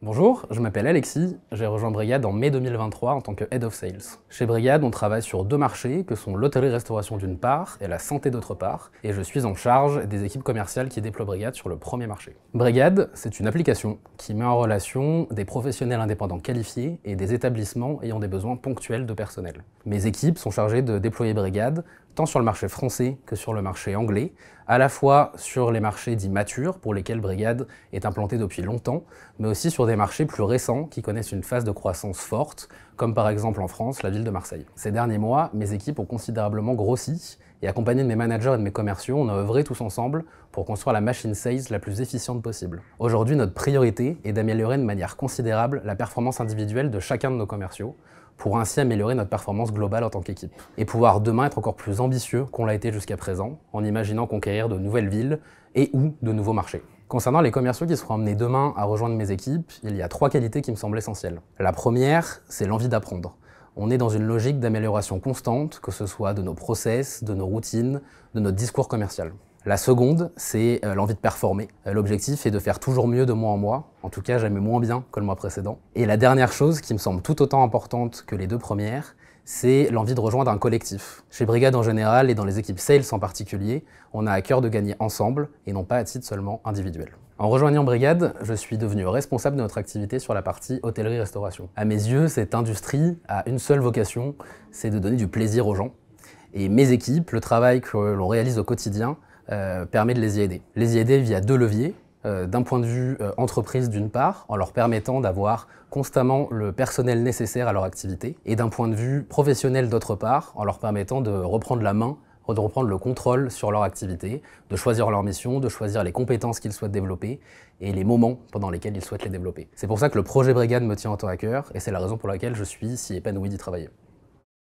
Bonjour, je m'appelle Alexis, j'ai rejoint Brigade en mai 2023 en tant que Head of Sales. Chez Brigade, on travaille sur deux marchés que sont l'hôtellerie-restauration d'une part et la santé d'autre part, et je suis en charge des équipes commerciales qui déploient Brigade sur le premier marché. Brigade, c'est une application qui met en relation des professionnels indépendants qualifiés et des établissements ayant des besoins ponctuels de personnel. Mes équipes sont chargées de déployer Brigade tant sur le marché français que sur le marché anglais, à la fois sur les marchés dits matures, pour lesquels Brigade est implantée depuis longtemps, mais aussi sur des marchés plus récents qui connaissent une phase de croissance forte, comme par exemple en France, la ville de Marseille. Ces derniers mois, mes équipes ont considérablement grossi et accompagné de mes managers et de mes commerciaux, on a œuvré tous ensemble pour construire la machine sales la plus efficiente possible. Aujourd'hui, notre priorité est d'améliorer de manière considérable la performance individuelle de chacun de nos commerciaux pour ainsi améliorer notre performance globale en tant qu'équipe et pouvoir demain être encore plus ambitieux qu'on l'a été jusqu'à présent en imaginant conquérir de nouvelles villes et ou de nouveaux marchés. Concernant les commerciaux qui seront amenés demain à rejoindre mes équipes, il y a trois qualités qui me semblent essentielles. La première, c'est l'envie d'apprendre. On est dans une logique d'amélioration constante, que ce soit de nos process, de nos routines, de notre discours commercial. La seconde, c'est euh, l'envie de performer. Euh, l'objectif est de faire toujours mieux de mois en mois, en tout cas jamais moins bien que le mois précédent. Et la dernière chose qui me semble tout autant importante que les deux premières, c'est l'envie de rejoindre un collectif. Chez Brigade en général et dans les équipes sales en particulier, on a à cœur de gagner ensemble et non pas à titre seulement individuel. En rejoignant Brigade, je suis devenu responsable de notre activité sur la partie hôtellerie-restauration. À mes yeux, cette industrie a une seule vocation, c'est de donner du plaisir aux gens. Et mes équipes, le travail que l'on réalise au quotidien, euh, permet de les y aider. Les y aider via deux leviers. Euh, d'un point de vue euh, entreprise d'une part, en leur permettant d'avoir constamment le personnel nécessaire à leur activité, et d'un point de vue professionnel d'autre part, en leur permettant de reprendre la main de reprendre le contrôle sur leur activité, de choisir leur mission, de choisir les compétences qu'ils souhaitent développer et les moments pendant lesquels ils souhaitent les développer. C'est pour ça que le projet Brigade me tient autant à cœur et c'est la raison pour laquelle je suis si épanoui d'y travailler.